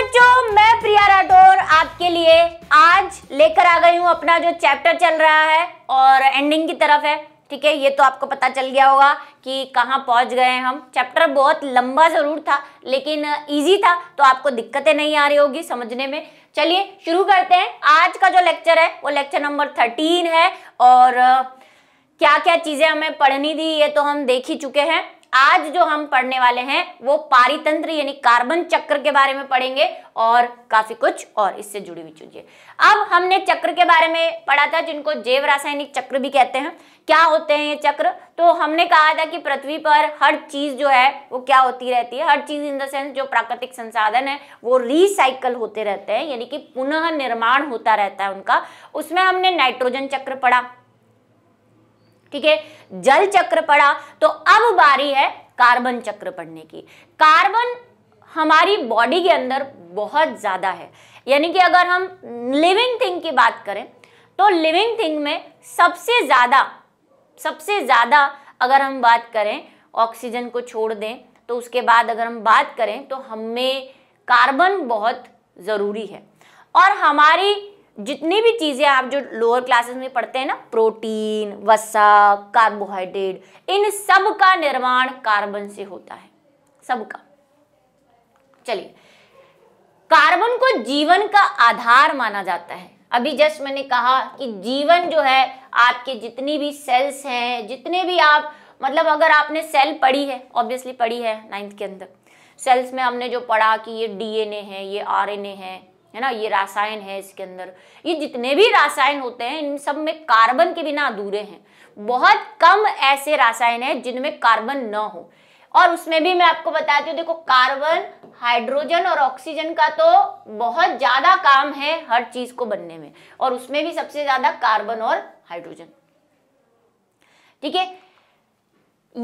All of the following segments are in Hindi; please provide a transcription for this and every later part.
बच्चों मैं प्रिया राठौर आपके लिए आज लेकर आ गई हूँ अपना जो चैप्टर चल रहा है और एंडिंग की तरफ है ठीक है ये तो आपको पता चल गया होगा कि कहाँ पहुँच गए हम चैप्टर बहुत लंबा ज़रूर था लेकिन इजी था तो आपको दिक्कतें नहीं आ रही होगी समझने में चलिए शुरू करते हैं आज का जो लेक्चर है वो लेक्चर नंबर थर्टीन है और क्या क्या चीज़ें हमें पढ़नी थी ये तो हम देख ही चुके हैं आज जो हम पढ़ने वाले हैं वो पारितंत्र यानी कार्बन चक्र के बारे में पढ़ेंगे और काफी कुछ और इससे जुड़ी हुई चीजें अब हमने चक्र के बारे में पढ़ा था जिनको जैव रासायनिक चक्र भी कहते हैं क्या होते हैं ये चक्र तो हमने कहा था कि पृथ्वी पर हर चीज जो है वो क्या होती रहती है हर चीज इन द सेंस जो प्राकृतिक संसाधन है वो रिसाइकल होते रहते हैं यानी कि पुनः निर्माण होता रहता है उनका उसमें हमने नाइट्रोजन चक्र पढ़ा ठीक है जल चक्र पड़ा तो अब बारी है कार्बन चक्र पढ़ने की कार्बन हमारी बॉडी के अंदर बहुत ज़्यादा है यानी कि अगर हम लिविंग थिंग की बात करें तो लिविंग थिंग में सबसे ज़्यादा सबसे ज़्यादा अगर हम बात करें ऑक्सीजन को छोड़ दें तो उसके बाद अगर हम बात करें तो हमें कार्बन बहुत ज़रूरी है और हमारी जितनी भी चीज़ें आप जो लोअर क्लासेस में पढ़ते हैं ना प्रोटीन वसा कार्बोहाइड्रेट इन सब का निर्माण कार्बन से होता है सबका चलिए कार्बन को जीवन का आधार माना जाता है अभी जस्ट मैंने कहा कि जीवन जो है आपके जितनी भी सेल्स हैं जितने भी आप मतलब अगर आपने सेल पढ़ी है ऑब्वियसली पढ़ी है नाइन्थ के अंदर सेल्स में हमने जो पढ़ा कि ये डीएनए है ये आरएनए है है ना ये रासायन है इसके अंदर ये जितने भी रासायन होते हैं इन सब में कार्बन के बिना अधूरे हैं बहुत कम ऐसे रासायन है जिनमें कार्बन न हो और उसमें भी मैं आपको बताती हूँ देखो कार्बन हाइड्रोजन और ऑक्सीजन का तो बहुत ज्यादा काम है हर चीज को बनने में और उसमें भी सबसे ज्यादा कार्बन और हाइड्रोजन ठीक है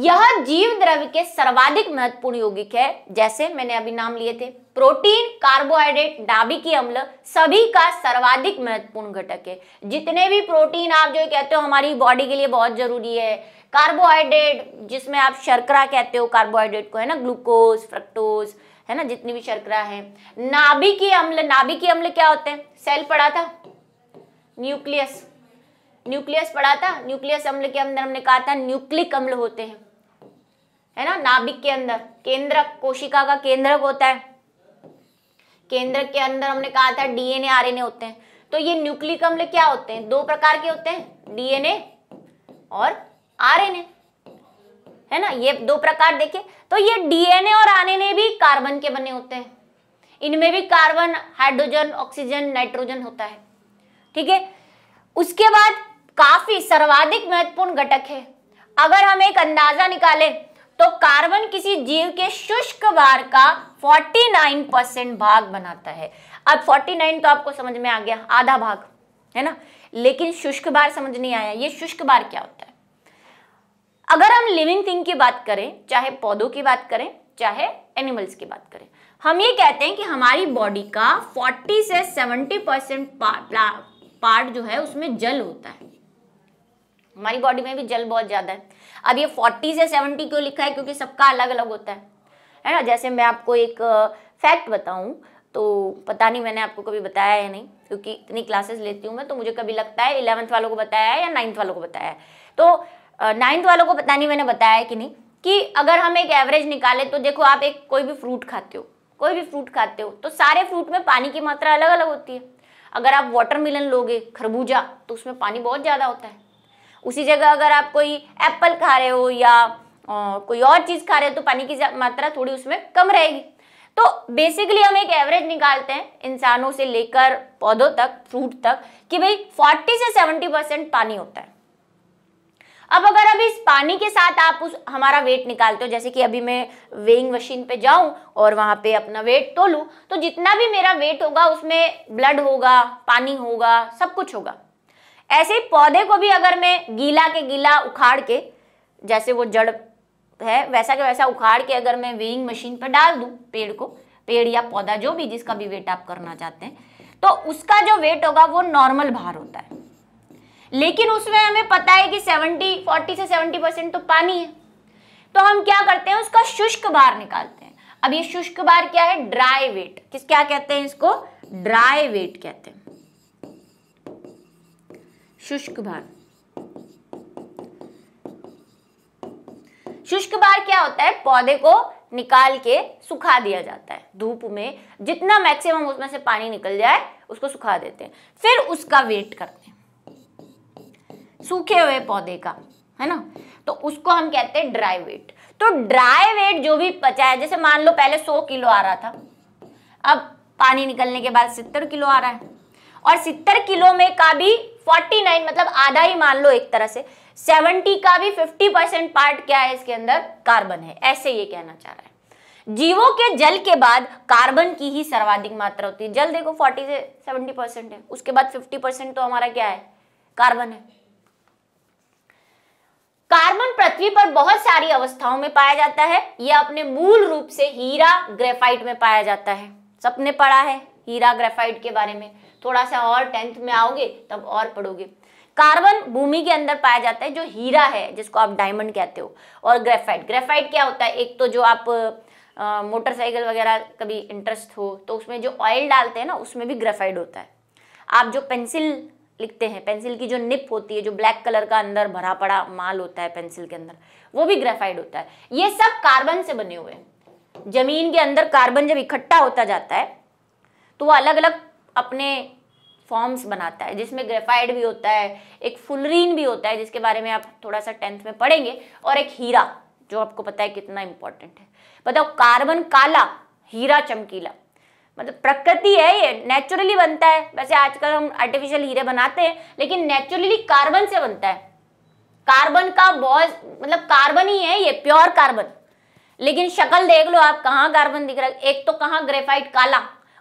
यह जीव द्रव्य के सर्वाधिक महत्वपूर्ण यौगिक है जैसे मैंने अभी नाम लिए थे प्रोटीन कार्बोहाइड्रेट डाबिकी अम्ल सभी का सर्वाधिक महत्वपूर्ण घटक है जितने भी प्रोटीन आप जो कहते हो हमारी बॉडी के लिए बहुत जरूरी है कार्बोहाइड्रेट जिसमें आप शर्करा कहते हो कार्बोहाइड्रेट को है ना ग्लूकोज फ्रक्टोज है ना जितनी भी शर्करा है नाभिकीय अम्ल नाभिकीय अम्ल क्या होते हैं सेल पड़ा था न्यूक्लियस न्यूक्लियस पड़ा था न्यूक्लियस अम्ल के अंदर हमने कहा था न्यूक्लिक अम्ल होते हैं है ना नाभिक के अंदर केंद्रक कोशिका का केंद्रक होता है केंद्र के अंदर हमने कहा था डीएनए आरएनए होते हैं तो ये न्यूक्लिक अम्ल क्या होते हैं दो प्रकार के होते हैं डीएनए और आरएनए है ना ये दो प्रकार देखे तो ये डीएनए और आरएनए भी कार्बन के बने होते हैं इनमें भी कार्बन हाइड्रोजन ऑक्सीजन नाइट्रोजन होता है ठीक है उसके बाद काफी सर्वाधिक महत्वपूर्ण घटक है अगर हम एक अंदाजा निकालें तो कार्बन किसी जीव के शुष्क भार का 49 भाग बनाता है अब 49 तो आपको समझ में आ गया आधा भाग है ना लेकिन शुष्क बार समझ नहीं आया ये शुष्क बार क्या होता है अगर हम लिविंग थिंग की बात करें चाहे पौधों की बात करें चाहे एनिमल्स की बात करें हम ये कहते हैं कि हमारी बॉडी का 40 से 70 परसेंट पार्ट जो है उसमें जल होता है हमारी बॉडी में भी जल बहुत ज़्यादा है अब ये 40 से 70 क्यों लिखा है क्योंकि सबका अलग अलग होता है है ना जैसे मैं आपको एक फैक्ट बताऊं तो पता नहीं मैंने आपको कभी बताया या नहीं क्योंकि इतनी क्लासेस लेती हूँ मैं तो मुझे कभी लगता है इलेवंथ वालों को बताया है या नाइन्थ वालों को बताया है तो नाइन्थ वालों को पता नहीं मैंने बताया है कि नहीं कि अगर हम एक एवरेज निकालें तो देखो आप एक कोई भी फ्रूट खाते हो कोई भी फ्रूट खाते हो तो सारे फ्रूट में पानी की मात्रा अलग अलग होती है अगर आप वाटर मिलन लोगे खरबूजा तो उसमें पानी बहुत ज़्यादा होता है उसी जगह अगर आप कोई एप्पल खा रहे हो या कोई और चीज़ खा रहे हो तो पानी की मात्रा थोड़ी उसमें कम रहेगी तो बेसिकली हम एक एवरेज निकालते हैं इंसानों से लेकर पौधों तक फ्रूट तक कि भाई 40 से 70 परसेंट पानी होता है अब अगर अभी इस पानी के साथ आप उस हमारा वेट निकालते हो जैसे कि अभी मैं वेइंग मशीन पे जाऊं और वहां पे अपना वेट तो लू तो जितना भी मेरा वेट होगा उसमें ब्लड होगा पानी होगा सब कुछ होगा ऐसे ही पौधे को भी अगर मैं गीला के गीला उखाड़ के जैसे वो जड़ है वैसा के वैसा उखाड़ के अगर मैं वेइंग मशीन पर डाल दूं पेड़ को पेड़ या पौधा जो भी जिसका भी वेट आप करना चाहते हैं तो उसका जो वेट होगा वो नॉर्मल भार होता है लेकिन उसमें हमें पता है कि 70 40 से 70 परसेंट तो पानी है तो हम क्या करते हैं उसका शुष्क भार निकालते हैं अब ये शुष्क भार क्या है ड्राई वेट किस क्या कहते हैं इसको ड्राई वेट कहते हैं शुष्क भार शुष्क बार क्या होता है पौधे को निकाल के सुखा दिया जाता है धूप में जितना मैक्सिमम उसमें से पानी निकल जाए उसको सुखा देते हैं फिर उसका वेट करते हैं सूखे हुए पौधे का है ना तो उसको हम कहते हैं ड्राई वेट तो ड्राई वेट जो भी पचा है जैसे मान लो पहले 100 किलो आ रहा था अब पानी निकलने के बाद सितर किलो आ रहा है और सितर किलो में का भी 49 मतलब आधा ही मान लो एक तरह से 70 का भी 50 परसेंट पार्ट क्या है इसके अंदर कार्बन है ऐसे ये कहना चाह रहा है जीवों के जल के बाद कार्बन की ही सर्वाधिक मात्रा होती है जल देखो 40 से 70 परसेंट है उसके बाद 50 परसेंट तो हमारा क्या है कार्बन है कार्बन पृथ्वी पर बहुत सारी अवस्थाओं में पाया जाता है यह अपने मूल रूप से हीरा ग्रेफाइट में पाया जाता है सबने पढ़ा है हीरा ग्रेफाइट के बारे में थोड़ा सा और टेंथ में आओगे तब और पढ़ोगे कार्बन भूमि के अंदर पाया जाता है जो हीरा है जिसको आप डायमंड कहते हो और ग्रेफाइट ग्रेफाइट क्या होता है एक तो जो आप मोटरसाइकिल वगैरह कभी इंटरेस्ट हो तो उसमें जो ऑयल डालते हैं ना उसमें भी ग्रेफाइट होता है आप जो पेंसिल लिखते हैं पेंसिल की जो निप होती है जो ब्लैक कलर का अंदर भरा पड़ा माल होता है पेंसिल के अंदर वो भी ग्रेफाइड होता है ये सब कार्बन से बने हुए हैं जमीन के अंदर कार्बन जब इकट्ठा होता जाता है तो वो अलग अलग अपने फॉर्म्स बनाता है जिसमें ग्रेफाइड भी होता है एक फुलरीन भी होता है जिसके बारे में आप थोड़ा सा टेंथ में पढ़ेंगे और एक हीरा जो आपको पता है कितना इंपॉर्टेंट है बताओ कार्बन काला हीरा चमकीला मतलब प्रकृति है ये नेचुरली बनता है वैसे आजकल हम आर्टिफिशियल हीरे बनाते हैं लेकिन नेचुरली कार्बन से बनता है कार्बन का बहुत मतलब कार्बन ही है ये प्योर कार्बन लेकिन शक्ल देख लो आप कहाँ कार्बन दिख रहा है एक तो कहाँ ग्रेफाइट काला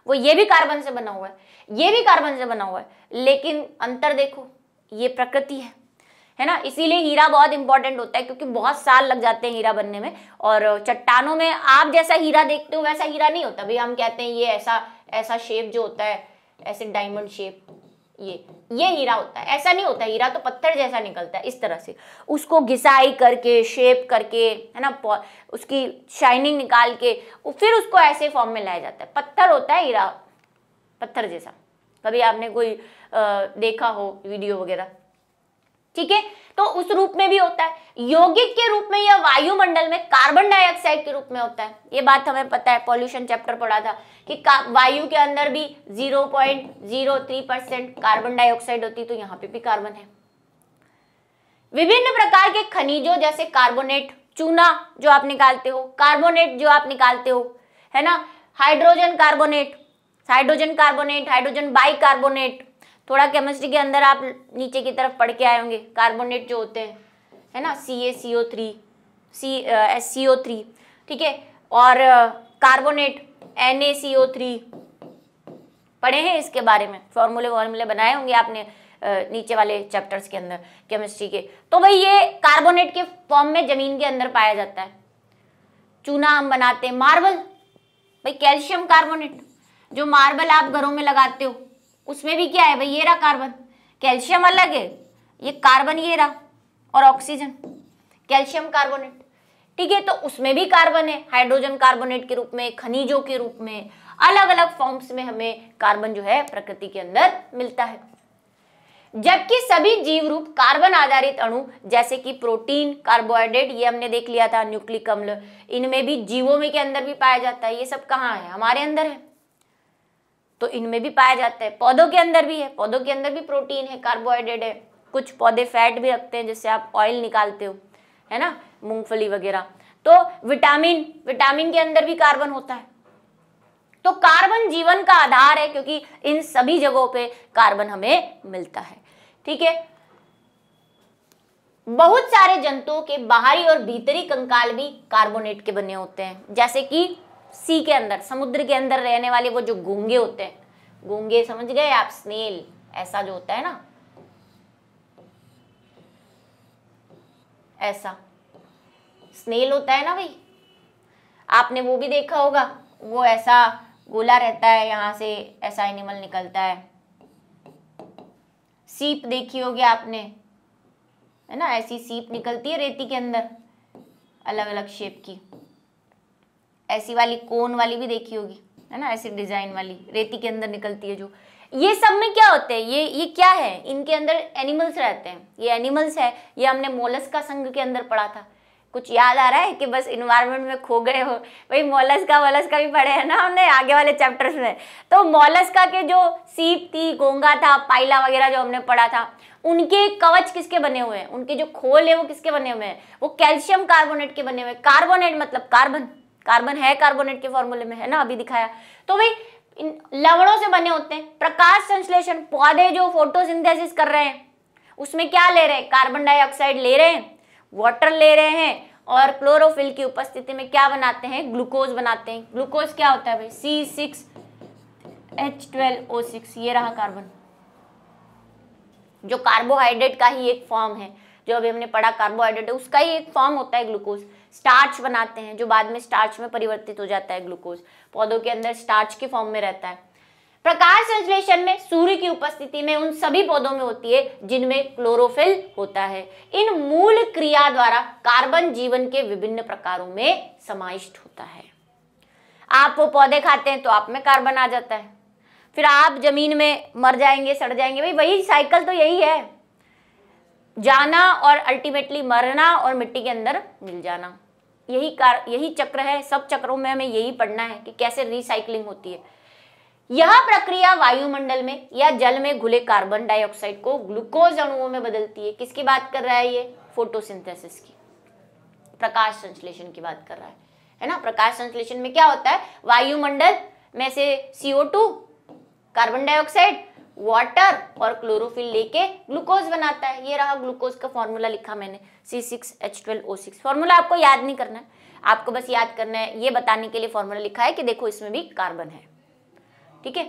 वो ये भी कार्बन से बना हुआ है ये भी कार्बन से बना हुआ है लेकिन अंतर देखो ये प्रकृति है है ना इसीलिए हीरा बहुत इंपॉर्टेंट होता है क्योंकि बहुत साल लग जाते हैं हीरा बनने में और चट्टानों में आप जैसा हीरा देखते हो वैसा हीरा नहीं होता भाई हम कहते हैं ये ऐसा ऐसा शेप जो होता है ऐसे डायमंड शेप ये ये हीरा होता है ऐसा नहीं होता हीरा तो पत्थर जैसा निकलता है इस तरह से उसको घिसाई करके शेप करके है ना उसकी शाइनिंग निकाल के फिर उसको ऐसे फॉर्म में लाया जाता है पत्थर होता है हीरा पत्थर जैसा कभी आपने कोई आ, देखा हो वीडियो वगैरह ठीक है तो उस रूप में भी होता है यौगिक के रूप में या वायुमंडल में कार्बन डाइऑक्साइड के रूप में होता है ये बात हमें पता है पॉल्यूशन चैप्टर पढ़ा था कि वायु के अंदर भी 0.03 परसेंट कार्बन डाइऑक्साइड होती तो यहाँ पे भी कार्बन है विभिन्न प्रकार के खनिजों जैसे कार्बोनेट चूना जो आप निकालते हो कार्बोनेट जो आप निकालते हो है ना hydrogen carbonate hydrogen carbonate hydrogen bicarbonate थोड़ा केमिस्ट्री के अंदर आप नीचे की तरफ पढ़ के आए होंगे कार्बोनेट जो होते हैं है ना C A C O three C S C O three ठीक है और carbonate N A C O three पढ़े हैं इसके बारे में फॉर्मूले वॉर्मूले बनाए होंगे आपने uh, नीचे वाले चैप्टर्स के अंदर केमिस्ट्री के तो भाई ये कार्बोनेट के फॉर्म में जमीन के अंदर पाया जाता है चूना हम बनाते हैं मार्बल भाई कैल्शियम कार्बोनेट जो मार्बल आप घरों में लगाते हो उसमें भी क्या है भाई ये रहा कार्बन कैल्शियम अलग है ये कार्बन ये रहा और ऑक्सीजन कैल्शियम कार्बोनेट ठीक है तो उसमें भी कार्बन है हाइड्रोजन कार्बोनेट के रूप में खनिजों के रूप में अलग अलग फॉर्म्स में हमें कार्बन जो है प्रकृति के अंदर मिलता है जबकि सभी जीव रूप कार्बन आधारित अणु जैसे कि प्रोटीन कार्बोहाइड्रेट ये हमने देख लिया था न्यूक्लिक अम्ल इनमें भी जीवों में के अंदर भी पाया जाता है ये सब कहाँ है हमारे अंदर है तो इनमें भी पाया जाता है पौधों के अंदर भी है पौधों के अंदर भी प्रोटीन है कार्बोहाइड्रेट है कुछ पौधे फैट भी रखते हैं जैसे आप ऑयल निकालते हो है ना मूंगफली वगैरह तो विटामिन विटामिन के अंदर भी कार्बन होता है तो कार्बन जीवन का आधार है क्योंकि इन सभी जगहों पे कार्बन हमें मिलता है ठीक है बहुत सारे जंतुओं के बाहरी और भीतरी कंकाल भी कार्बोनेट के बने होते हैं जैसे कि सी के अंदर समुद्र के अंदर रहने वाले वो जो गूंगे होते हैं गूंगे समझ गए आप स्नेल ऐसा जो होता है ना ऐसा स्नेल होता है ना भाई आपने वो भी देखा होगा वो ऐसा गोला रहता है यहां से ऐसा एनिमल निकलता है सीप देखी होगी आपने है ना ऐसी सीप निकलती है रेती के अंदर अलग अलग शेप की ऐसी वाली कोन वाली भी देखी होगी है ना ऐसी डिजाइन वाली रेती के अंदर निकलती है जो ये सब में क्या होते हैं ये ये क्या है इनके अंदर एनिमल्स रहते हैं ये एनिमल्स है ये हमने मोलस का संघ के अंदर पढ़ा था कुछ याद आ रहा है कि बस इन्वायरमेंट में खो गए हो भाई मोलस का वोलस का भी पढ़े हैं ना हमने आगे वाले चैप्टर्स में तो मोलस का के जो सीप थी गोंगा था पाइला वगैरह जो हमने पढ़ा था उनके कवच किसके बने हुए हैं उनके जो खोल है वो किसके बने हुए हैं वो कैल्शियम कार्बोनेट के बने हुए हैं कार्बोनेट मतलब कार्बन कार्बन है कार्बोनेट के फॉर्मूले में है ना अभी दिखाया तो भाई इन लवणों से बने होते हैं प्रकाश संश्लेषण पौधे जो फोटोसिंथेसिस कर रहे हैं उसमें क्या ले रहे हैं कार्बन डाइऑक्साइड ले रहे हैं वाटर ले रहे हैं और क्लोरोफिल की उपस्थिति में क्या बनाते हैं ग्लूकोज बनाते हैं ग्लूकोज क्या होता है भाई C six H twelve O six ये रहा कार्बन जो कार्बोहाइड्रेट का ही एक फॉर्म है जो अभी हमने पढ़ा कार्बोहाइड्रेट है उसका ही एक फॉर्म होता है ग्लूकोज स्टार्च बनाते हैं जो बाद में स्टार्च में परिवर्तित हो जाता है ग्लूकोज पौधों के अंदर स्टार्च के फॉर्म में रहता है प्रकाश संश्लेषण में सूर्य की उपस्थिति में उन सभी पौधों में होती है जिनमें क्लोरोफिल होता है इन मूल क्रिया द्वारा कार्बन जीवन के विभिन्न प्रकारों में समाविष्ट होता है आप वो पौधे खाते हैं तो आप में कार्बन आ जाता है फिर आप जमीन में मर जाएंगे सड़ जाएंगे भाई वही साइकिल तो यही है जाना और अल्टीमेटली मरना और मिट्टी के अंदर मिल जाना यही कार यही चक्र है सब चक्रों में हमें यही पढ़ना है कि कैसे रिसाइकलिंग होती है यह प्रक्रिया वायुमंडल में या जल में घुले कार्बन डाइऑक्साइड को ग्लूकोज अणुओं में बदलती है किसकी बात कर रहा है ये फोटोसिंथेसिस की प्रकाश संश्लेषण की बात कर रहा है है ना प्रकाश संश्लेषण में क्या होता है वायुमंडल में से सीओ कार्बन डाइऑक्साइड वाटर और क्लोरोफिल लेके ग्लूकोज बनाता है ये रहा ग्लूकोज का फॉर्मूला लिखा मैंने C six H twelve O six formula आपको याद नहीं करना है आपको बस याद करना है ये बताने के लिए फॉर्मूला लिखा है कि देखो इसमें भी कार्बन है ठीक है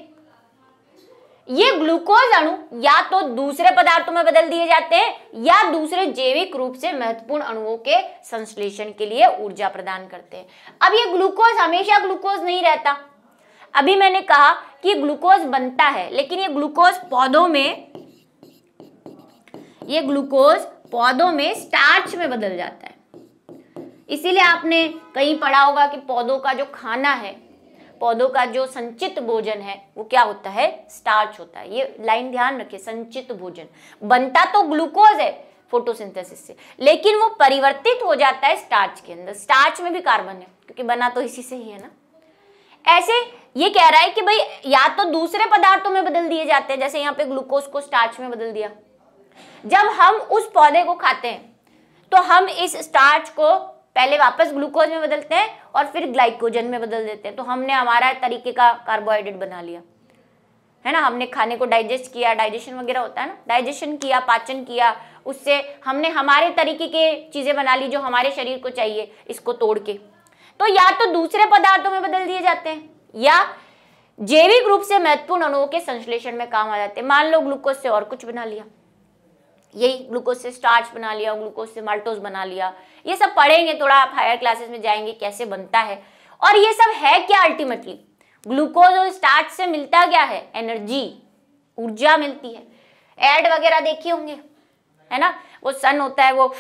ये ग्लूकोज अणु या तो दूसरे पदार्थों में बदल दिए जाते हैं या दूसरे जैविक रूप से महत्वपूर्ण अणुओं के संश्लेषण के लिए ऊर्जा प्रदान करते हैं अब ये ग्लूकोज हमेशा ग्लूकोज नहीं रहता अभी मैंने कहा कि ग्लूकोज बनता है लेकिन ये ग्लूकोज पौधों में ये ग्लूकोज पौधों में स्टार्च में बदल जाता है इसीलिए आपने कहीं पढ़ा होगा कि पौधों का जो खाना है पौधों का जो संचित भोजन है वो क्या होता है स्टार्च होता है ये लाइन ध्यान रखिए संचित भोजन बनता तो ग्लूकोज है फोटोसिंथेसिस से लेकिन वो परिवर्तित हो जाता है स्टार्च के अंदर स्टार्च में भी कार्बन है क्योंकि बना तो इसी से ही है ना ऐसे ये कह रहा है कि भाई या तो दूसरे पदार्थों में बदल दिए जाते हैं जैसे यहाँ पे ग्लूकोज को स्टार्च में बदल दिया जब हम उस पौधे को खाते हैं तो हम इस स्टार्च को पहले वापस ग्लूकोज में बदलते हैं और फिर ग्लाइकोजन में बदल देते हैं तो हमने हमारा तरीके का कार्बोहाइड्रेट बना लिया है ना हमने खाने को डाइजेस्ट किया डाइजेशन वगैरह होता है ना डाइजेशन किया पाचन किया उससे हमने हमारे तरीके के चीज़ें बना ली जो हमारे शरीर को चाहिए इसको तोड़ के तो या तो दूसरे पदार्थों में बदल दिए जाते हैं या जैविक रूप से महत्वपूर्ण अणुओं के संश्लेषण में काम आ जाते हैं मान लो ग्लूकोज से और कुछ बना लिया यही ग्लूकोज से स्टार्च बना लिया ग्लूकोज से माल्टोज बना लिया ये सब पढ़ेंगे थोड़ा आप हायर क्लासेस में जाएंगे कैसे बनता है और ये सब है क्या अल्टीमेटली ग्लूकोज और स्टार्च से मिलता क्या है एनर्जी ऊर्जा मिलती है एड वगैरह देखे होंगे है ना वो सन होता है वो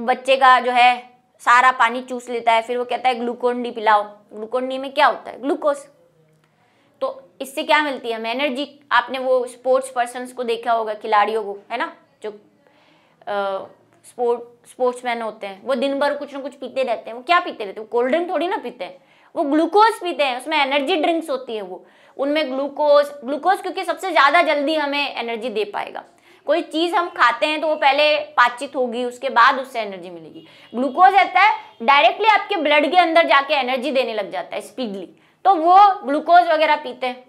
बच्चे का जो है सारा पानी चूस लेता है फिर वो कहता है ग्लूकोन डी पिलाओ ग्लूकोन डी में क्या होता है ग्लूकोज तो इससे क्या मिलती है हमें एनर्जी आपने वो स्पोर्ट्स पर्सन को देखा होगा खिलाड़ियों को है ना जो स्पोर्ट स्पोर्ट्समैन होते हैं वो दिन भर कुछ ना कुछ पीते रहते हैं वो क्या पीते रहते हैं वो कोल्ड ड्रिंक थोड़ी ना पीते हैं वो ग्लूकोज पीते हैं उसमें एनर्जी ड्रिंक्स होती है वो उनमें ग्लूकोज ग्लूकोज क्योंकि सबसे ज़्यादा जल्दी हमें एनर्जी दे पाएगा कोई चीज़ हम खाते हैं तो वो पहले पाचित होगी उसके बाद उससे एनर्जी मिलेगी ग्लूकोज रहता है डायरेक्टली आपके ब्लड के अंदर जाके एनर्जी देने लग जाता है स्पीडली तो वो ग्लूकोज वगैरह पीते हैं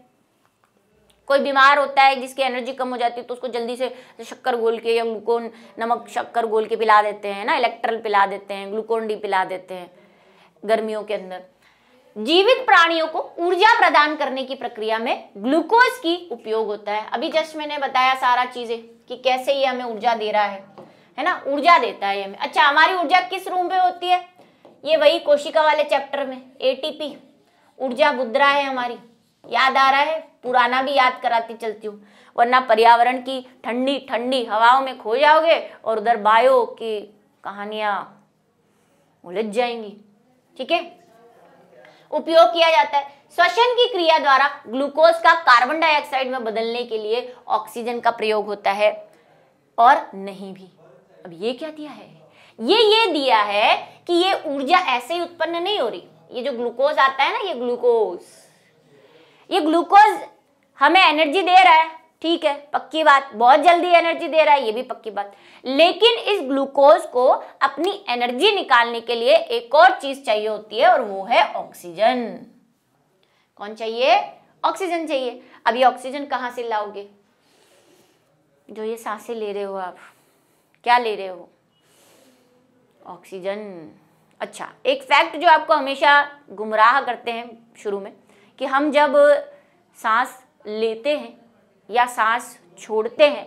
कोई बीमार होता है जिसकी एनर्जी कम हो जाती है तो उसको जल्दी से शक्कर घोल के या ग्लूकोन नमक शक्कर घोल के पिला देते हैं ना इलेक्ट्रल पिला देते हैं ग्लूकोन डी पिला देते हैं गर्मियों के अंदर जीवित प्राणियों को ऊर्जा प्रदान करने की प्रक्रिया में ग्लूकोज की उपयोग होता है अभी जस्ट मैंने बताया सारा चीजें कि कैसे ये हमें ऊर्जा दे रहा है है ना ऊर्जा देता है हमें अच्छा हमारी ऊर्जा किस रूम में होती है ये वही कोशिका वाले चैप्टर में एटीपी ऊर्जा मुद्रा है हमारी याद आ रहा है पुराना भी याद कराती चलती हूँ वरना पर्यावरण की ठंडी ठंडी हवाओं में खो जाओगे और उधर बायो की कहानियां उलझ जाएंगी ठीक है उपयोग किया जाता है श्वसन की क्रिया द्वारा ग्लूकोज का कार्बन डाइऑक्साइड में बदलने के लिए ऑक्सीजन का प्रयोग होता है और नहीं भी अब ये क्या दिया है ये ये दिया है कि ये ऊर्जा ऐसे ही उत्पन्न नहीं हो रही ये जो ग्लूकोज आता है ना ये ग्लूकोज ये ग्लूकोज हमें एनर्जी दे रहा है ठीक है पक्की बात बहुत जल्दी एनर्जी दे रहा है ये भी पक्की बात लेकिन इस ग्लूकोज को अपनी एनर्जी निकालने के लिए एक और चीज चाहिए होती है और वो है ऑक्सीजन कौन चाहिए ऑक्सीजन चाहिए अब ये ऑक्सीजन कहाँ से लाओगे जो ये सांसें ले रहे हो आप क्या ले रहे हो ऑक्सीजन अच्छा एक फैक्ट जो आपको हमेशा गुमराह करते हैं शुरू में कि हम जब सांस लेते हैं या सांस छोड़ते हैं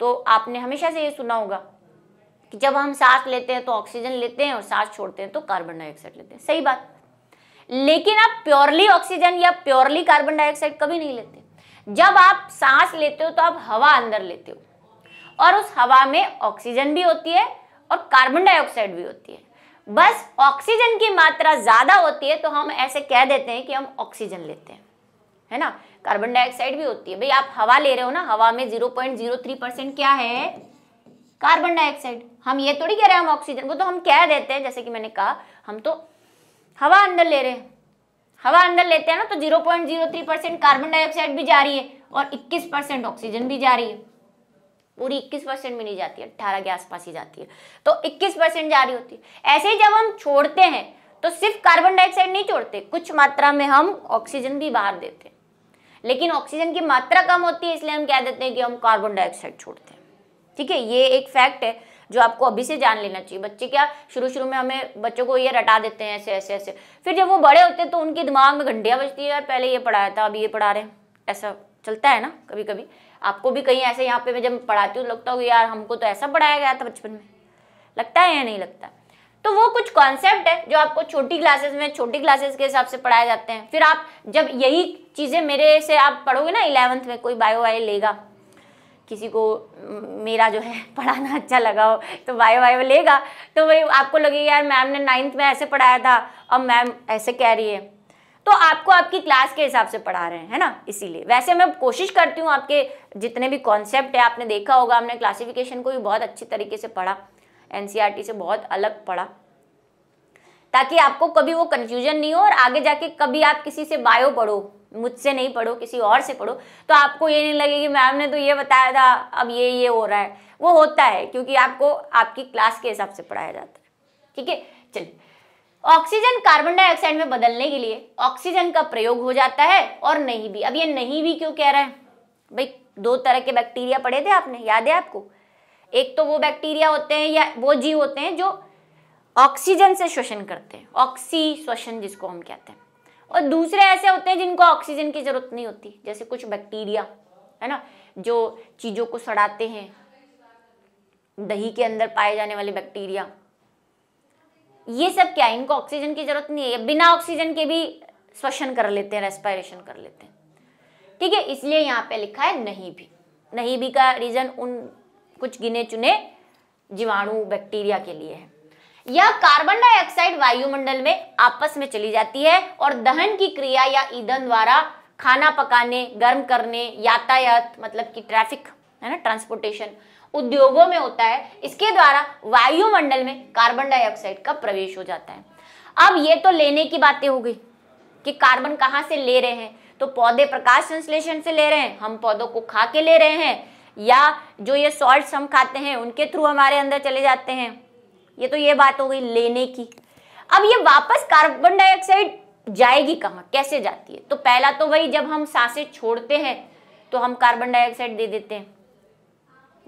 तो आपने हमेशा से ये सुना होगा कि जब हम सांस लेते हैं तो ऑक्सीजन लेते हैं और सांस छोड़ते हैं तो कार्बन डाइऑक्साइड लेते हैं सही बात लेकिन आप प्योरली ऑक्सीजन या प्योरली कार्बन डाइऑक्साइड कभी नहीं लेते जब आप सांस लेते हो तो आप हवा अंदर लेते हो और उस हवा में ऑक्सीजन भी होती है और कार्बन डाइऑक्साइड भी होती है बस ऑक्सीजन की मात्रा ज्यादा होती है तो हम ऐसे कह देते हैं कि हम ऑक्सीजन लेते हैं है ना कार्बन डाइऑक्साइड भी होती है भाई आप हवा ले रहे हो ना हवा में zero point zero three percent क्या है कार्बन डाइऑक्साइड हम ये थोड़ी कह रहे हैं हम ऑक्सीजन वो तो हम कह देते हैं जैसे कि मैंने कहा हम तो हवा अंदर ले रहे हैं हवा अंदर लेते हैं ना तो zero point zero three percent carbon dioxide भी जा रही है और इक्कीस परसेंट ऑक्सीजन भी जा रही है पूरी इक्कीस परसेंट में नहीं जाती है अट्ठारह के आसपास ही जाती है तो इक्कीस परसेंट जा रही होती है ऐसे ही जब हम छोड़ते हैं तो सिर्फ कार्बन डाइऑक्साइड नहीं छोड़ते कुछ मात्रा में हम ऑक्सीजन भी बाहर देते हैं लेकिन ऑक्सीजन की मात्रा कम होती है इसलिए हम कह देते हैं कि हम कार्बन डाइऑक्साइड छोड़ते हैं ठीक है ये एक फैक्ट है जो आपको अभी से जान लेना चाहिए बच्चे क्या शुरू शुरू में हमें बच्चों को ये रटा देते हैं ऐसे ऐसे ऐसे फिर जब वो बड़े होते हैं तो उनके दिमाग में घंटियाँ बजती है यार पहले ये पढ़ाया था अब ये पढ़ा रहे हैं ऐसा चलता है ना कभी कभी आपको भी कहीं ऐसे यहाँ पे मैं जब पढ़ाती हूँ लगता हो यार हमको तो ऐसा पढ़ाया गया था बचपन में लगता है या नहीं लगता तो वो कुछ कॉन्सेप्ट है जो आपको छोटी क्लासेस में छोटी क्लासेस के हिसाब से पढ़ाए जाते हैं फिर आप जब यही चीज़ें मेरे से आप पढ़ोगे ना इलेवंथ में कोई बायो वायो लेगा किसी को मेरा जो है पढ़ाना अच्छा लगा हो तो बायो वायो लेगा तो वही आपको लगेगा यार मैम ने नाइन्थ में ऐसे पढ़ाया था अब मैम ऐसे कह रही है तो आपको आपकी क्लास के हिसाब से पढ़ा रहे हैं है ना इसीलिए वैसे मैं कोशिश करती हूँ आपके जितने भी कॉन्सेप्ट है आपने देखा होगा हमने क्लासिफिकेशन को भी बहुत अच्छी तरीके से पढ़ा एनसीईआरटी से बहुत अलग पड़ा ताकि आपको कभी वो कन्फ्यूजन नहीं हो और आगे जाके कभी आप किसी से बायो पढ़ो मुझसे नहीं पढ़ो किसी और से पढ़ो तो आपको ये नहीं लगे कि मैम ने तो ये बताया था अब ये ये हो रहा है वो होता है क्योंकि आपको आपकी क्लास के हिसाब से पढ़ाया जाता है ठीक है चलिए ऑक्सीजन कार्बन डाइऑक्साइड में बदलने के लिए ऑक्सीजन का प्रयोग हो जाता है और नहीं भी अब ये नहीं भी क्यों कह रहे हैं भाई दो तरह के बैक्टीरिया पढ़े थे आपने याद है आपको एक तो वो बैक्टीरिया होते हैं या वो जीव होते हैं जो ऑक्सीजन से श्वसन करते हैं ऑक्सी श्वसन जिसको हम कहते हैं और दूसरे ऐसे होते हैं जिनको ऑक्सीजन की ज़रूरत नहीं होती जैसे कुछ बैक्टीरिया है ना जो चीज़ों को सड़ाते हैं दही के अंदर पाए जाने वाले बैक्टीरिया ये सब क्या है इनको ऑक्सीजन की ज़रूरत नहीं है बिना ऑक्सीजन के भी श्वसन कर लेते हैं रेस्पायरेशन कर लेते हैं ठीक है इसलिए यहाँ पे लिखा है नहीं भी नहीं भी का रीज़न उन कुछ गिने चुने जीवाणु बैक्टीरिया के लिए है यह कार्बन डाइऑक्साइड वायुमंडल में आपस में चली जाती है और दहन की क्रिया या ईंधन द्वारा खाना पकाने गर्म करने यातायात मतलब कि ट्रैफिक है ना ट्रांसपोर्टेशन उद्योगों में होता है इसके द्वारा वायुमंडल में कार्बन डाइऑक्साइड का प्रवेश हो जाता है अब ये तो लेने की बातें हो गई कि कार्बन कहाँ से ले रहे हैं तो पौधे प्रकाश संश्लेषण से ले रहे हैं हम पौधों को खा के ले रहे हैं या जो ये सॉल्ट्स हम खाते हैं उनके थ्रू हमारे अंदर चले जाते हैं ये तो ये बात हो गई लेने की अब ये वापस कार्बन डाइऑक्साइड जाएगी कहाँ कैसे जाती है तो पहला तो वही जब हम सांसें छोड़ते हैं तो हम कार्बन डाइऑक्साइड दे देते हैं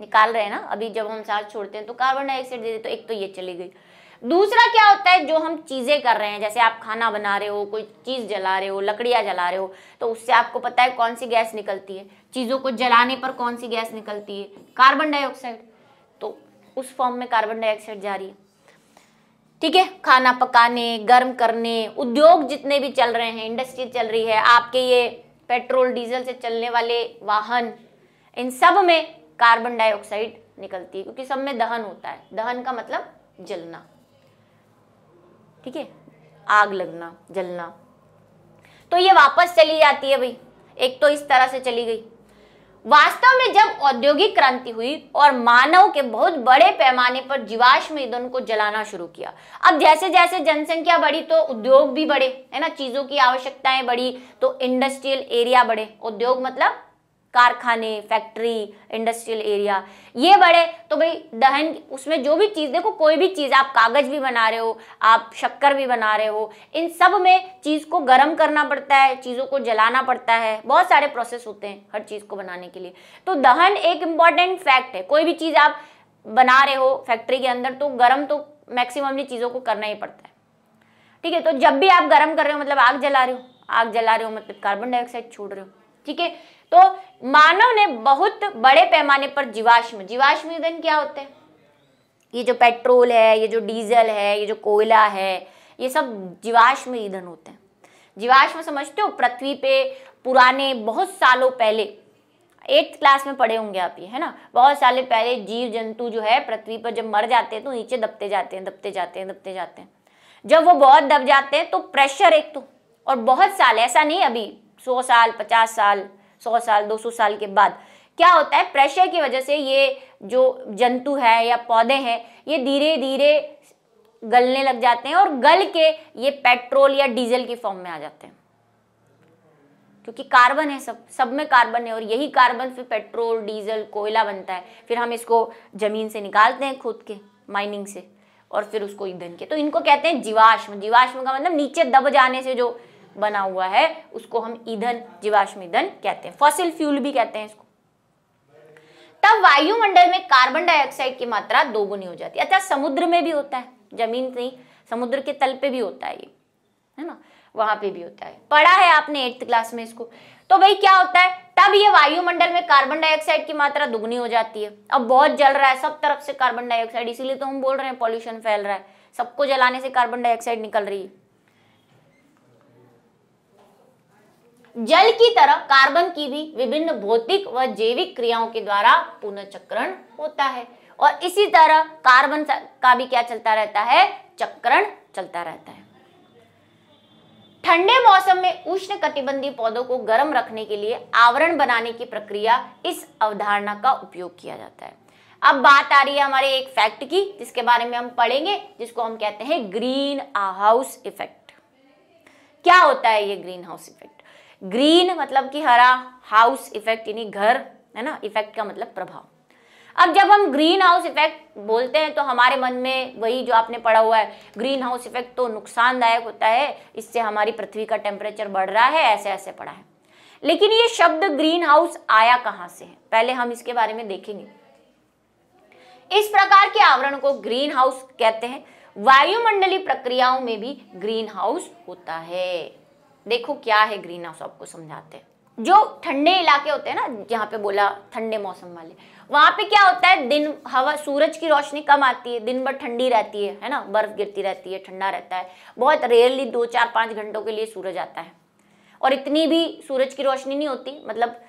निकाल रहे हैं ना अभी जब हम सांस छोड़ते हैं तो कार्बन डाइऑक्साइड दे देते तो एक तो ये चली गई दूसरा क्या होता है जो हम चीज़ें कर रहे हैं जैसे आप खाना बना रहे हो कोई चीज़ जला रहे हो लकड़ियां जला रहे हो तो उससे आपको पता है कौन सी गैस निकलती है चीज़ों को जलाने पर कौन सी गैस निकलती है कार्बन डाइऑक्साइड तो उस फॉर्म में कार्बन डाइऑक्साइड जा रही है ठीक है खाना पकाने गर्म करने उद्योग जितने भी चल रहे हैं इंडस्ट्री चल रही है आपके ये पेट्रोल डीजल से चलने वाले वाहन इन सब में कार्बन डाइऑक्साइड निकलती है क्योंकि सब में दहन होता है दहन का मतलब जलना ठीक है आग लगना जलना तो ये वापस चली जाती है भाई एक तो इस तरह से चली गई वास्तव में जब औद्योगिक क्रांति हुई और मानव के बहुत बड़े पैमाने पर जीवाश्म ईंधन को जलाना शुरू किया अब जैसे जैसे जनसंख्या बढ़ी तो उद्योग भी बढ़े है ना चीजों की आवश्यकताएं बढ़ी तो इंडस्ट्रियल एरिया बढ़े उद्योग मतलब कारखाने फैक्ट्री इंडस्ट्रियल एरिया ये बड़े तो भाई दहन उसमें जो भी चीज़ देखो कोई भी चीज़ आप कागज़ भी बना रहे हो आप शक्कर भी बना रहे हो इन सब में चीज़ को गर्म करना पड़ता है चीज़ों को जलाना पड़ता है बहुत सारे प्रोसेस होते हैं हर चीज़ को बनाने के लिए तो दहन एक इम्पॉर्टेंट फैक्ट है कोई भी चीज़ आप बना रहे हो फैक्ट्री के अंदर तो गर्म तो मैक्सिममली चीज़ों को करना ही पड़ता है ठीक है तो जब भी आप गर्म कर रहे हो मतलब आग जला रहे हो आग जला रहे हो मतलब कार्बन डाइऑक्साइड छोड़ रहे हो ठीक है तो मानव ने बहुत बड़े पैमाने पर जीवाश्म जीवाश्म ईंधन क्या होते हैं ये जो पेट्रोल है ये जो डीजल है ये जो कोयला है ये सब जीवाश्म ईंधन होते हैं जीवाश्म समझते हो पृथ्वी पे पुराने बहुत सालों पहले एट्थ क्लास में पढ़े होंगे आप ये है ना बहुत साल पहले जीव जंतु जो है पृथ्वी पर जब मर जाते हैं तो नीचे दबते जाते हैं दबते जाते हैं दबते जाते हैं जब वो बहुत दब जाते हैं तो प्रेशर एक तो और बहुत साल ऐसा नहीं अभी सौ साल पचास साल सौ साल दो सौ साल के बाद क्या होता है प्रेशर की वजह से ये जो जंतु है या पौधे हैं ये धीरे धीरे गलने लग जाते हैं और गल के ये पेट्रोल या डीजल के फॉर्म में आ जाते हैं क्योंकि कार्बन है सब सब में कार्बन है और यही कार्बन फिर पेट्रोल डीजल कोयला बनता है फिर हम इसको ज़मीन से निकालते हैं खुद के माइनिंग से और फिर उसको ईंधन के तो इनको कहते हैं जीवाश्म जीवाश्म का मतलब नीचे दब जाने से जो बना हुआ है उसको हम ईंधन जीवाश्म ईंधन कहते हैं फॉसिल फ्यूल भी कहते हैं इसको तब वायुमंडल में कार्बन डाइऑक्साइड की मात्रा दोगुनी हो जाती है अच्छा समुद्र में भी होता है जमीन नहीं समुद्र के तल पे भी होता है ये है ना वहां पे भी होता है पढ़ा है आपने एट्थ क्लास में इसको तो भाई क्या होता है तब ये वायुमंडल में कार्बन डाइऑक्साइड की मात्रा दुगनी हो जाती है अब बहुत जल रहा है सब तरफ से कार्बन डाइऑक्साइड इसीलिए तो हम बोल रहे हैं पॉल्यूशन फैल रहा है सबको जलाने से कार्बन डाइऑक्साइड निकल रही है जल की तरह कार्बन की भी विभिन्न भौतिक व जैविक क्रियाओं के द्वारा पुनर्चक्रण होता है और इसी तरह कार्बन का भी क्या चलता रहता है चक्रण चलता रहता है ठंडे मौसम में उष्ण कटिबंधीय पौधों को गर्म रखने के लिए आवरण बनाने की प्रक्रिया इस अवधारणा का उपयोग किया जाता है अब बात आ रही है हमारे एक फैक्ट की जिसके बारे में हम पढ़ेंगे जिसको हम कहते हैं ग्रीन हाउस इफेक्ट क्या होता है ये ग्रीन हाउस इफेक्ट ग्रीन मतलब कि हरा हाउस इफेक्ट यानी घर है ना इफेक्ट का मतलब प्रभाव अब जब हम ग्रीन हाउस इफेक्ट बोलते हैं तो हमारे मन में वही जो आपने पढ़ा हुआ है ग्रीन हाउस इफेक्ट तो नुकसानदायक होता है इससे हमारी पृथ्वी का टेम्परेचर बढ़ रहा है ऐसे ऐसे पड़ा है लेकिन ये शब्द ग्रीन हाउस आया कहां से है पहले हम इसके बारे में देखेंगे इस प्रकार के आवरण को ग्रीन हाउस कहते हैं वायुमंडलीय प्रक्रियाओं में भी ग्रीन हाउस होता है देखो क्या है ग्रीन हाउस आपको समझाते हैं जो ठंडे इलाके होते हैं ना जहाँ पे बोला ठंडे मौसम वाले वहाँ पे क्या होता है दिन हवा सूरज की रोशनी कम आती है दिन भर ठंडी रहती है है ना बर्फ गिरती रहती है ठंडा रहता है बहुत रेयरली दो चार पाँच घंटों के लिए सूरज आता है और इतनी भी सूरज की रोशनी नहीं होती मतलब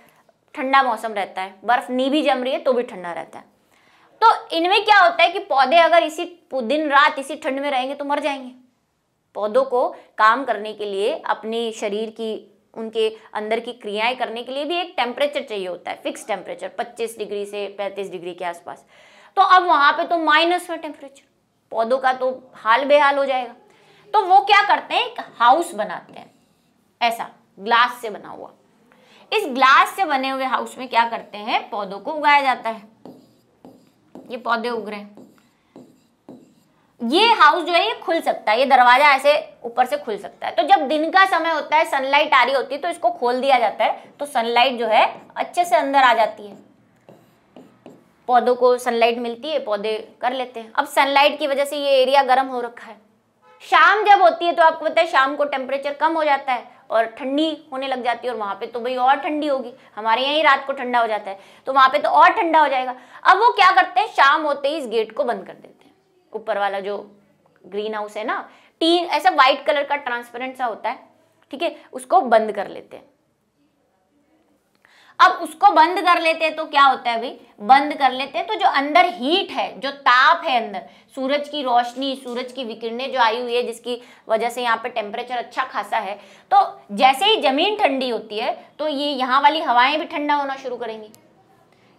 ठंडा मौसम रहता है बर्फ नहीं भी जम रही है तो भी ठंडा रहता है तो इनमें क्या होता है कि पौधे अगर इसी दिन रात इसी ठंड में रहेंगे तो मर जाएंगे पौधों को काम करने के लिए अपने शरीर की उनके अंदर की क्रियाएं करने के लिए भी एक टेम्परेचर चाहिए होता है फिक्स टेम्परेचर 25 डिग्री से 35 डिग्री के आसपास तो अब वहां पे तो माइनस में टेम्परेचर पौधों का तो हाल बेहाल हो जाएगा तो वो क्या करते हैं एक हाउस बनाते हैं ऐसा ग्लास से बना हुआ इस ग्लास से बने हुए हाउस में क्या करते हैं पौधों को उगाया जाता है ये पौधे उग रहे हैं ये हाउस जो है ये खुल सकता है ये दरवाजा ऐसे ऊपर से खुल सकता है तो जब दिन का समय होता है सनलाइट आ रही होती है तो इसको खोल दिया जाता है तो सनलाइट जो है अच्छे से अंदर आ जाती है पौधों को सनलाइट मिलती है पौधे कर लेते हैं अब सनलाइट की वजह से ये एरिया गर्म हो रखा है शाम जब होती है तो आपको पता है शाम को टेम्परेचर कम हो जाता है और ठंडी होने लग जाती है और वहाँ पे तो भाई और ठंडी होगी हमारे यहाँ ही रात को ठंडा हो जाता है तो वहाँ पे तो और ठंडा हो जाएगा अब वो क्या करते हैं शाम होते ही इस गेट को बंद कर देते हैं ऊपर वाला जो ग्रीन हाउस है ना टीन ऐसा वाइट कलर का ट्रांसपेरेंट सा होता है ठीक है उसको बंद कर लेते हैं अब उसको बंद कर लेते हैं तो क्या होता है भाई बंद कर लेते हैं तो जो अंदर हीट है जो ताप है अंदर सूरज की रोशनी सूरज की विकिरणें जो आई हुई है जिसकी वजह से यहाँ पे टेम्परेचर अच्छा खासा है तो जैसे ही जमीन ठंडी होती है तो ये यहाँ वाली हवाएं भी ठंडा होना शुरू करेंगी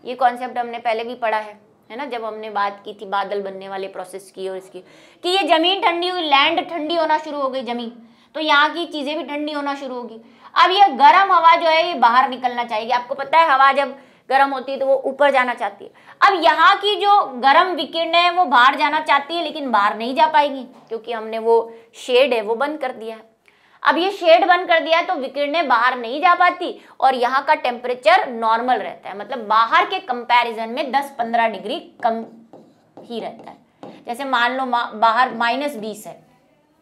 ये कॉन्सेप्ट हमने पहले भी पढ़ा है है ना जब हमने बात की थी बादल बनने वाले प्रोसेस की और इसकी कि ये ज़मीन ठंडी हुई लैंड ठंडी होना शुरू हो गई ज़मीन तो यहाँ की चीज़ें भी ठंडी होना शुरू होगी अब ये गर्म हवा जो है ये बाहर निकलना चाहिए आपको पता है हवा जब गर्म होती है तो वो ऊपर जाना चाहती है अब यहाँ की जो गर्म विकिरण है वो बाहर जाना चाहती है लेकिन बाहर नहीं जा पाएगी क्योंकि हमने वो शेड है वो बंद कर दिया है अब ये शेड बंद कर दिया तो विकिरणें बाहर नहीं जा पाती और यहाँ का टेम्परेचर नॉर्मल रहता है मतलब बाहर के कंपैरिजन में 10-15 डिग्री कम ही रहता है जैसे मान लो मा, बाहर माइनस बीस है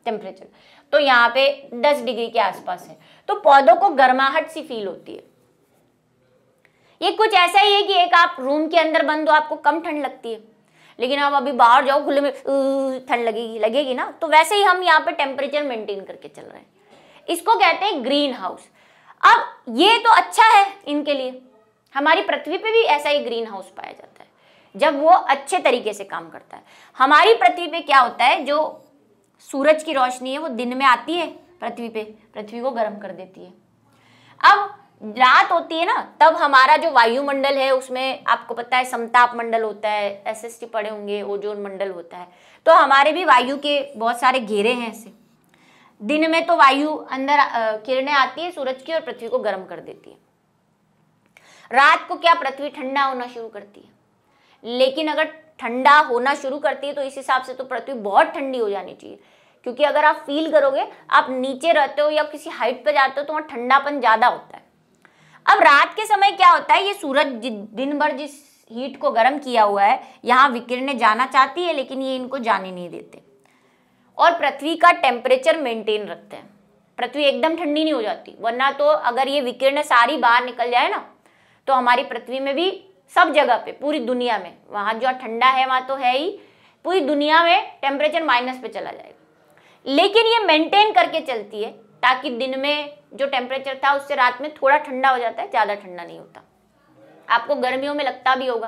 टेम्परेचर तो यहाँ पे 10 डिग्री के आसपास है तो पौधों को गर्माहट सी फील होती है ये कुछ ऐसा ही है कि एक आप रूम के अंदर बंद हो आपको कम ठंड लगती है लेकिन आप अभी बाहर जाओ खुले में ठंड लगेगी लगेगी ना तो वैसे ही हम यहाँ पे टेम्परेचर मेंटेन करके चल रहे हैं इसको कहते हैं ग्रीन हाउस अब ये तो अच्छा है इनके लिए हमारी पृथ्वी पे भी ऐसा ही ग्रीन हाउस पाया जाता है जब वो अच्छे तरीके से काम करता है हमारी पृथ्वी पे क्या होता है जो सूरज की रोशनी है वो दिन में आती है पृथ्वी पे पृथ्वी को गर्म कर देती है अब रात होती है ना तब हमारा जो वायुमंडल है उसमें आपको पता है समताप मंडल होता है टी पड़े होंगे ओजोन मंडल होता है तो हमारे भी वायु के बहुत सारे घेरे हैं ऐसे दिन में तो वायु अंदर किरणें आती है सूरज की और पृथ्वी को गर्म कर देती है रात को क्या पृथ्वी ठंडा होना शुरू करती है लेकिन अगर ठंडा होना शुरू करती है तो इस हिसाब से तो पृथ्वी बहुत ठंडी हो जानी चाहिए क्योंकि अगर आप फील करोगे आप नीचे रहते हो या किसी हाइट पर जाते हो तो वहाँ ठंडापन ज़्यादा होता है अब रात के समय क्या होता है ये सूरज दिन भर जिस हीट को गर्म किया हुआ है यहाँ विकिरणें जाना चाहती है लेकिन ये इनको जाने नहीं देते और पृथ्वी का टेम्परेचर मेंटेन रखते हैं पृथ्वी एकदम ठंडी नहीं हो जाती वरना तो अगर ये विकिरण सारी बाहर निकल जाए ना तो हमारी पृथ्वी में भी सब जगह पे पूरी दुनिया में वहाँ जो ठंडा है वहाँ तो है ही पूरी दुनिया में टेम्परेचर माइनस पे चला जाएगा लेकिन ये मेंटेन करके चलती है ताकि दिन में जो टेम्परेचर था उससे रात में थोड़ा ठंडा हो जाता है ज़्यादा ठंडा नहीं होता आपको गर्मियों में लगता भी होगा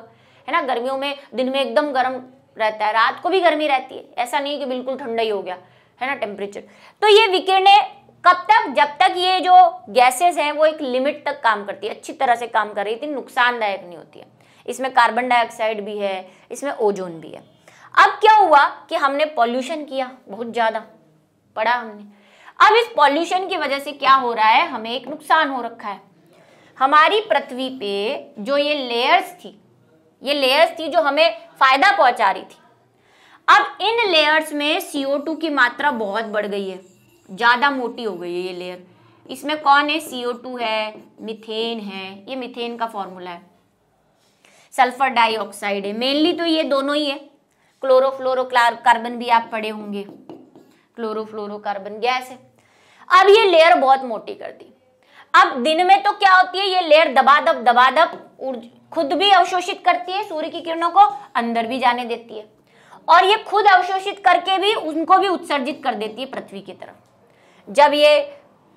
है ना गर्मियों में दिन में एकदम गर्म रहता है रात को भी गर्मी रहती है ऐसा नहीं कि बिल्कुल ठंडा ही हो गया है ना टेम्परेचर तो ये विकिरणें कब तक जब तक ये जो गैसेस हैं वो एक लिमिट तक काम करती है अच्छी तरह से काम कर रही थी नुकसानदायक नहीं होती है इसमें कार्बन डाइऑक्साइड भी है इसमें ओजोन भी है अब क्या हुआ कि हमने पॉल्यूशन किया बहुत ज़्यादा पढ़ा हमने अब इस पॉल्यूशन की वजह से क्या हो रहा है हमें एक नुकसान हो रखा है हमारी पृथ्वी पे जो ये लेयर्स थी ये लेयर्स थी जो हमें फायदा पहुंचा रही थी अब इन लेयर्स में CO2 की मात्रा बहुत बढ़ गई है ज़्यादा मोटी हो गई है ये लेयर इसमें कौन है CO2 है मिथेन है ये मिथेन का फॉर्मूला है सल्फर डाइऑक्साइड है मेनली तो ये दोनों ही है क्लोरोफ्लोरो कार्बन भी आप पढ़े होंगे क्लोरोफ्लोरो कार्बन गैस है अब ये लेयर बहुत मोटी कर दी अब दिन में तो क्या होती है ये लेयर दबा दब दबा दब खुद भी अवशोषित करती है सूर्य की किरणों को अंदर भी जाने देती है और ये खुद अवशोषित करके भी उनको भी उत्सर्जित कर देती है पृथ्वी की तरफ जब ये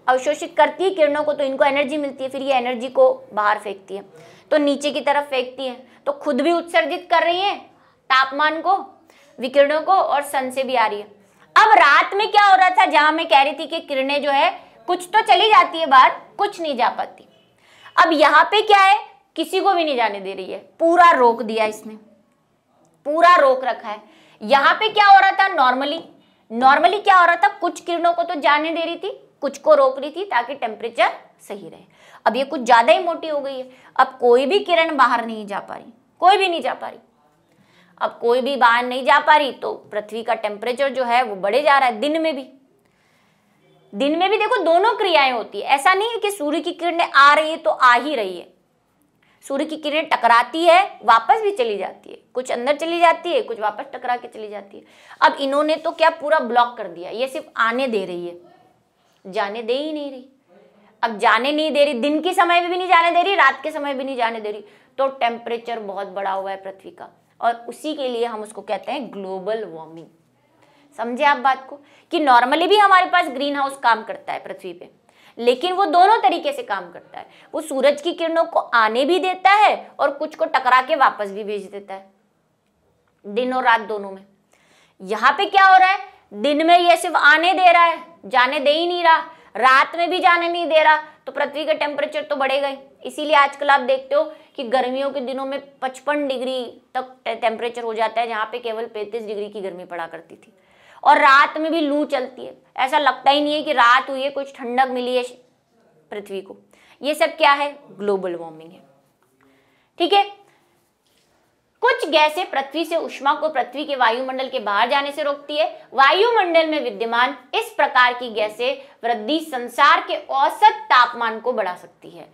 अवशोषित करती है किरणों को तो इनको एनर्जी मिलती है फिर ये एनर्जी को बाहर फेंकती है तो नीचे की तरफ फेंकती है तो खुद भी उत्सर्जित कर रही है तापमान को विकिरणों को और सन से भी आ रही है अब रात में क्या हो रहा था जहां मैं कह रही थी कि किरणें जो है कुछ तो चली जाती है बाहर कुछ नहीं जा पाती अब यहाँ पे क्या है किसी को भी नहीं जाने दे रही है पूरा रोक दिया इसने पूरा रोक रखा है यहाँ पे क्या हो रहा था नॉर्मली नॉर्मली क्या हो रहा था कुछ किरणों को तो जाने दे रही थी कुछ को रोक रही थी ताकि टेम्परेचर सही रहे अब ये कुछ ज़्यादा ही मोटी हो गई है अब कोई भी किरण बाहर नहीं जा पा रही कोई भी नहीं जा पा रही अब कोई भी बाहर नहीं जा पा रही तो पृथ्वी का टेम्परेचर जो है वो बढ़े जा रहा है दिन में भी दिन में भी देखो दोनों क्रियाएं होती है ऐसा नहीं है कि सूर्य की किरणें आ रही है तो आ ही रही है सूर्य की किरण टकराती है वापस भी चली जाती है कुछ अंदर चली जाती है कुछ वापस टकरा के चली जाती है अब इन्होंने तो क्या पूरा ब्लॉक कर दिया ये सिर्फ आने दे रही है जाने दे ही नहीं रही अब जाने नहीं दे रही दिन के समय में भी नहीं जाने दे रही रात के समय भी नहीं जाने दे रही तो टेम्परेचर बहुत बड़ा हुआ है पृथ्वी का और उसी के लिए हम उसको कहते हैं ग्लोबल वार्मिंग समझे आप बात को कि नॉर्मली भी हमारे पास ग्रीन हाउस काम करता है पृथ्वी पे लेकिन वो दोनों तरीके से काम करता है वो सूरज की किरणों को आने भी देता है और कुछ को टकरा के वापस भी भेज देता है दिन और रात दोनों में यहाँ पे क्या हो रहा है दिन में ये सिर्फ आने दे रहा है जाने दे ही नहीं रहा रात में भी जाने नहीं दे रहा तो पृथ्वी का टेम्परेचर तो बढ़ेगा ही इसीलिए आजकल आप देखते हो कि गर्मियों के दिनों में पचपन डिग्री तक टेम्परेचर हो जाता है जहाँ पे केवल पैंतीस डिग्री की गर्मी पड़ा करती थी और रात में भी लू चलती है ऐसा लगता ही नहीं है कि रात हुई है कुछ ठंडक मिली है पृथ्वी को ये सब क्या है ग्लोबल वार्मिंग है ठीक है कुछ गैसें पृथ्वी से उष्मा को पृथ्वी के वायुमंडल के बाहर जाने से रोकती है वायुमंडल में विद्यमान इस प्रकार की गैसें वृद्धि संसार के औसत तापमान को बढ़ा सकती है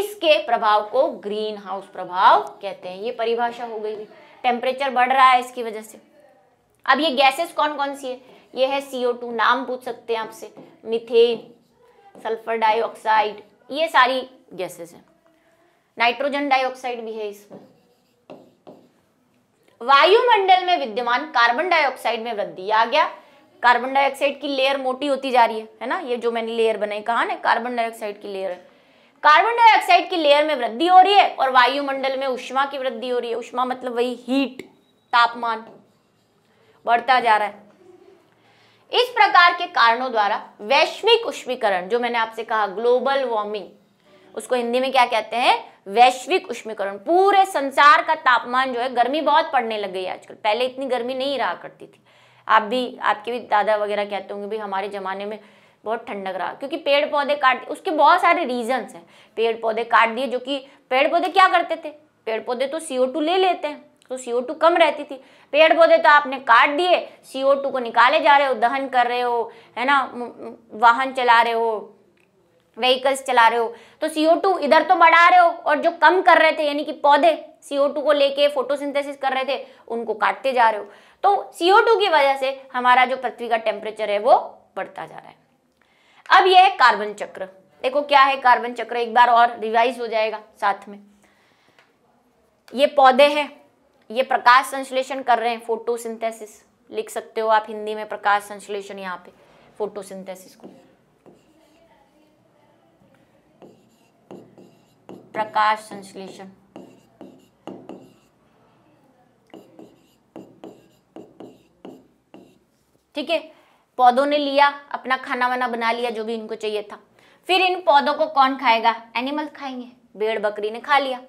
इसके प्रभाव को ग्रीन हाउस प्रभाव कहते हैं ये परिभाषा हो गई टेम्परेचर बढ़ रहा है इसकी वजह से अब ये गैसेस कौन कौन सी है ये है सीओ टू नाम पूछ सकते हैं आपसे मिथेन सल्फर डाइऑक्साइड ये सारी गैसेस हैं नाइट्रोजन डाइऑक्साइड भी है इसमें वायुमंडल में विद्यमान कार्बन डाइऑक्साइड में वृद्धि आ गया कार्बन डाइऑक्साइड की लेयर मोटी होती जा रही है है ना ये जो मैंने लेयर बनाई कहा ना कार्बन डाइऑक्साइड की लेयर है कार्बन डाइऑक्साइड की लेयर में वृद्धि हो रही है और वायुमंडल में उष्मा की वृद्धि हो रही है उष्मा मतलब वही हीट तापमान बढ़ता जा रहा है इस प्रकार के कारणों द्वारा वैश्विक उष्मीकरण जो मैंने आपसे कहा ग्लोबल वार्मिंग उसको हिंदी में क्या कहते हैं वैश्विक उष्मीकरण पूरे संसार का तापमान जो है गर्मी बहुत पड़ने लग गई आजकल पहले इतनी गर्मी नहीं रहा करती थी आप भी आपके भी दादा वगैरह कहते होंगे भी हमारे ज़माने में बहुत ठंडक रहा क्योंकि पेड़ पौधे काट उसके बहुत सारे रीजंस हैं पेड़ पौधे काट दिए जो कि पेड़ पौधे क्या करते थे पेड़ पौधे तो सीओ ले लेते हैं तो सीओ टू कम रहती थी पेड़ पौधे तो आपने काट दिए सीओ टू को निकाले जा रहे हो दहन कर रहे हो है ना वाहन चला रहे हो व्हीकल्स चला रहे हो तो सीओ टू इधर तो बढ़ा रहे हो और जो कम कर रहे थे यानी कि पौधे सीओ टू को लेके फोटोसिंथेसिस कर रहे थे उनको काटते जा रहे हो तो सीओ टू की वजह से हमारा जो पृथ्वी का टेम्परेचर है वो बढ़ता जा रहा है अब यह है कार्बन चक्र देखो क्या है कार्बन चक्र एक बार और रिवाइज हो जाएगा साथ में ये पौधे हैं ये प्रकाश संश्लेषण कर रहे हैं फोटोसिंथेसिस लिख सकते हो आप हिंदी में प्रकाश संश्लेषण यहाँ पे फोटोसिंथेसिस को प्रकाश संश्लेषण ठीक है पौधों ने लिया अपना खाना वाना बना लिया जो भी इनको चाहिए था फिर इन पौधों को कौन खाएगा एनिमल खाएंगे भेड़ बकरी ने खा लिया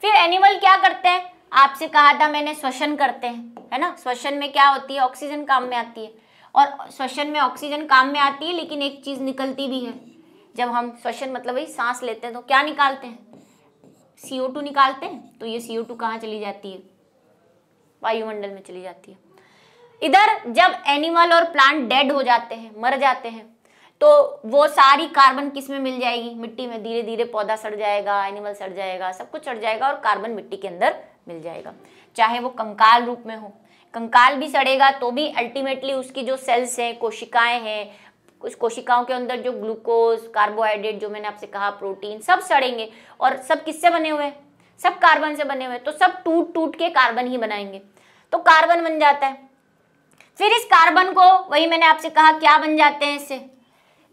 फिर एनिमल क्या करते हैं आपसे कहा था मैंने श्वसन करते हैं है ना श्वसन में क्या होती है ऑक्सीजन काम में आती है और श्वसन में ऑक्सीजन काम में आती है लेकिन एक चीज़ निकलती भी है जब हम श्वसन मतलब भाई सांस लेते हैं तो क्या निकालते हैं सी ओ टू निकालते हैं तो ये सीओ टू कहाँ चली जाती है वायुमंडल में चली जाती है इधर जब एनिमल और प्लांट डेड हो जाते हैं मर जाते हैं तो वो सारी कार्बन किस में मिल जाएगी मिट्टी में धीरे धीरे पौधा सड़ जाएगा एनिमल सड़ जाएगा सब कुछ सड़ जाएगा और कार्बन मिट्टी के अंदर मिल जाएगा चाहे वो कंकाल रूप में हो कंकाल भी सड़ेगा तो भी अल्टीमेटली उसकी जो सेल्स हैं कोशिकाएं हैं कुछ कोशिकाओं के अंदर जो ग्लूकोज कार्बोहाइड्रेट जो मैंने आपसे कहा प्रोटीन सब सड़ेंगे और सब किससे बने हुए हैं सब कार्बन से बने हुए हैं तो सब टूट टूट के कार्बन ही बनाएंगे तो कार्बन बन जाता है फिर इस कार्बन को वही मैंने आपसे कहा क्या बन जाते हैं इससे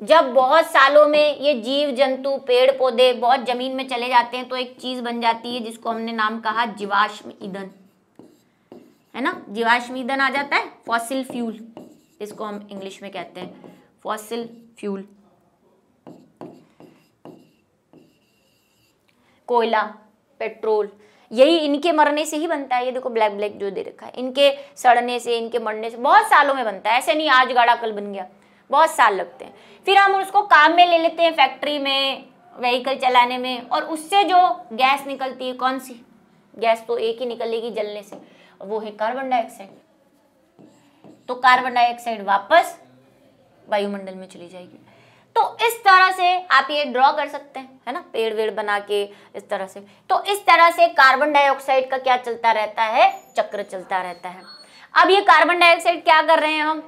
जब बहुत सालों में ये जीव जंतु पेड़ पौधे बहुत जमीन में चले जाते हैं तो एक चीज बन जाती है जिसको हमने नाम कहा जीवाश्म ईंधन है ना जीवाश्म ईंधन आ जाता है फॉसिल फ्यूल इसको हम इंग्लिश में कहते हैं फॉसिल फ्यूल कोयला पेट्रोल यही इनके मरने से ही बनता है ये देखो ब्लैक ब्लैक जो दे रखा है इनके सड़ने से इनके मरने से बहुत सालों में बनता है ऐसे नहीं आज गाढ़ा कल बन गया बहुत साल लगते हैं फिर हम उसको काम में ले लेते हैं फैक्ट्री में व्हीकल चलाने में और उससे जो गैस निकलती है कौन सी गैस तो एक ही निकलेगी जलने से वो है कार्बन डाइऑक्साइड तो कार्बन डाइऑक्साइड वापस वायुमंडल में चली जाएगी तो इस तरह से आप ये ड्रॉ कर सकते हैं है ना पेड़ वेड़ बना के इस तरह से तो इस तरह से कार्बन डाइऑक्साइड का क्या चलता रहता है चक्र चलता रहता है अब ये कार्बन डाइऑक्साइड क्या कर रहे हैं हम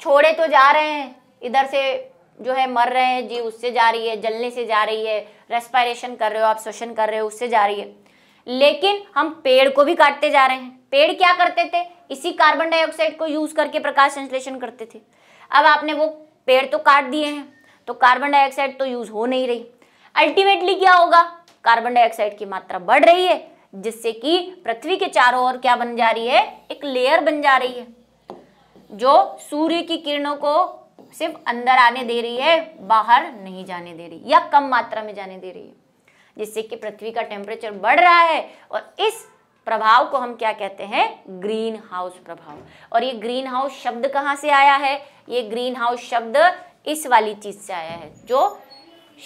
छोड़े तो जा रहे हैं इधर से जो है मर रहे हैं जी उससे जा रही है जलने से जा रही है रेस्पायरेशन कर रहे हो आप श्वसन कर रहे हो उससे जा रही है लेकिन हम पेड़ को भी काटते जा रहे हैं पेड़ क्या करते थे इसी कार्बन डाइऑक्साइड को यूज करके प्रकाश संश्लेषण करते थे अब आपने वो पेड़ तो काट दिए हैं तो कार्बन डाइऑक्साइड तो यूज हो नहीं रही अल्टीमेटली क्या होगा कार्बन डाइऑक्साइड की मात्रा बढ़ रही है जिससे कि पृथ्वी के चारों ओर क्या बन जा रही है एक लेयर बन जा रही है जो सूर्य की किरणों को सिर्फ अंदर आने दे रही है बाहर नहीं जाने दे रही या कम मात्रा में जाने दे रही है जिससे कि पृथ्वी का टेम्परेचर बढ़ रहा है और इस प्रभाव को हम क्या कहते हैं ग्रीन हाउस प्रभाव और ये ग्रीन हाउस शब्द कहाँ से आया है ये ग्रीन हाउस शब्द इस वाली चीज से आया है जो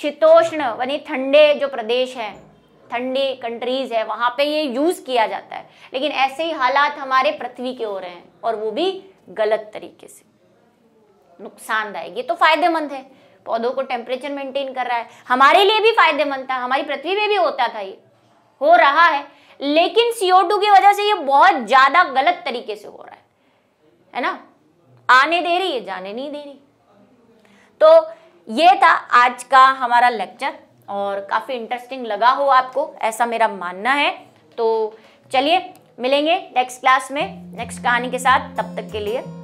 शीतोष्ण यानी ठंडे जो प्रदेश है ठंडे कंट्रीज है वहां पे ये यूज़ किया जाता है लेकिन ऐसे ही हालात हमारे पृथ्वी के हो रहे हैं और वो भी गलत तरीके से नुकसानदायक ये तो फायदेमंद है पौधों को टेम्परेचर मेंटेन कर रहा है हमारे लिए भी फायदेमंद था हमारी पृथ्वी में भी होता था ये हो रहा है लेकिन सीओ टू की वजह से ये बहुत ज्यादा गलत तरीके से हो रहा है है ना आने दे रही है जाने नहीं दे रही तो ये था आज का हमारा लेक्चर और काफ़ी इंटरेस्टिंग लगा हो आपको ऐसा मेरा मानना है तो चलिए मिलेंगे नेक्स्ट क्लास में नेक्स्ट कहानी के साथ तब तक के लिए